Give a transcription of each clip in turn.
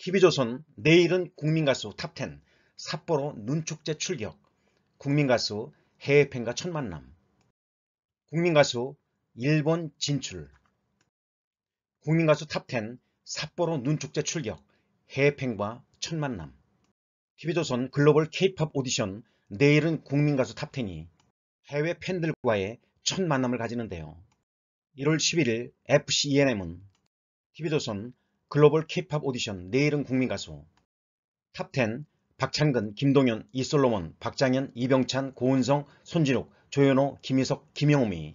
TV조선 내일은 국민가수 탑10 삿포로 눈축제 출격 국민가수 해외팬과 첫 만남 국민가수 일본 진출 국민가수 탑10 삿포로 눈축제 출격 해외팬과 첫 만남 TV조선 글로벌 K-팝 오디션 내일은 국민가수 탑10이 해외 팬들과의 첫 만남을 가지는데요. 1월 11일 FCENM은 TV조선 글로벌 케이팝 오디션 내일은 국민가수 탑10 박창근, 김동현, 이솔로몬, 박장현, 이병찬, 고은성, 손진욱, 조현호, 김희석, 김영미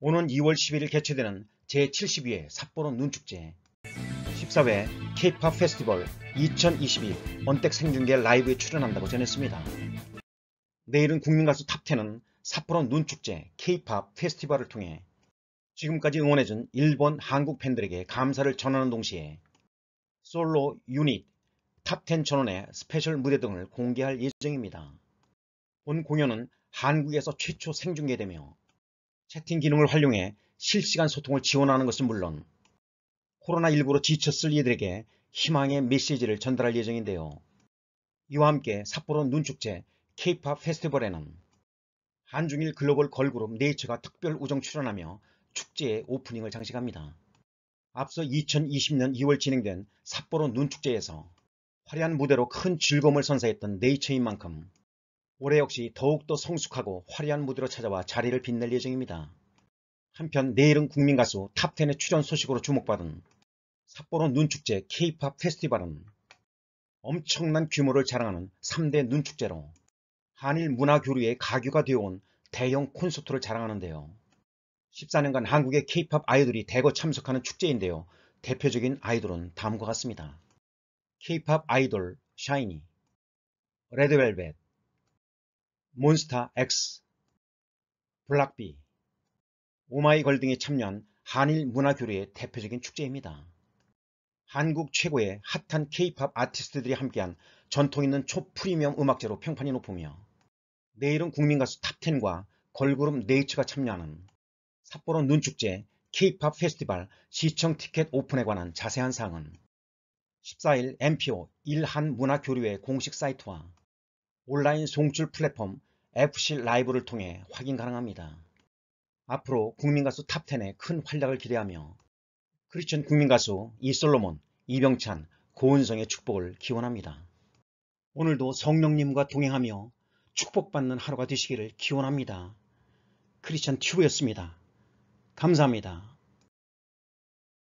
우 오는 2월 11일 개최되는 제72회 삿포로 눈축제 14회 케이팝 페스티벌 2022 언택 생중계 라이브에 출연한다고 전했습니다. 내일은 국민가수 탑10은 삿포로 눈축제 케이팝 페스티벌을 통해 지금까지 응원해준 일본 한국 팬들에게 감사를 전하는 동시에 솔로 유닛, 탑10 전원의 스페셜 무대 등을 공개할 예정입니다. 본 공연은 한국에서 최초 생중계되며 채팅 기능을 활용해 실시간 소통을 지원하는 것은 물론 코로나19로 지쳤을 이들에게 희망의 메시지를 전달할 예정인데요. 이와 함께 삿포로 눈축제 K-POP 페스티벌에는 한중일 글로벌 걸그룹 네이처가 특별 우정 출연하며 축제의 오프닝을 장식합니다. 앞서 2020년 2월 진행된 삿포로 눈축제에서 화려한 무대로 큰 즐거움을 선사했던 네이처인 만큼 올해 역시 더욱더 성숙하고 화려한 무대로 찾아와 자리를 빛낼 예정입니다. 한편 내일은 국민가수 탑10의 출연 소식으로 주목받은 삿포로 눈축제 K-POP 페스티벌은 엄청난 규모를 자랑하는 3대 눈축제로 한일 문화 교류의 가교가 되어온 대형 콘서트를 자랑하는데요. 14년간 한국의 케이팝 아이돌이 대거 참석하는 축제인데요. 대표적인 아이돌은 다음과 같습니다. 케이팝 아이돌 샤이니 레드벨벳 몬스타 X 블락비 오마이걸 등이 참여한 한일 문화교류의 대표적인 축제입니다. 한국 최고의 핫한 케이팝 아티스트들이 함께한 전통있는 초프리미엄 음악제로 평판이 높으며 내일은 국민가수 탑10과 걸그룹 네이처가 참여하는 삿포로 눈축제, K-팝 페스티벌, 시청 티켓 오픈에 관한 자세한 사항은 14일 MPO 일한문화교류회 공식 사이트와 온라인 송출 플랫폼 FC 라이브를 통해 확인 가능합니다. 앞으로 국민가수 탑1 0의큰 활약을 기대하며 크리스천 국민가수 이솔로몬, 이병찬, 고은성의 축복을 기원합니다. 오늘도 성령님과 동행하며 축복받는 하루가 되시기를 기원합니다. 크리스천 튜브였습니다. 감사합니다.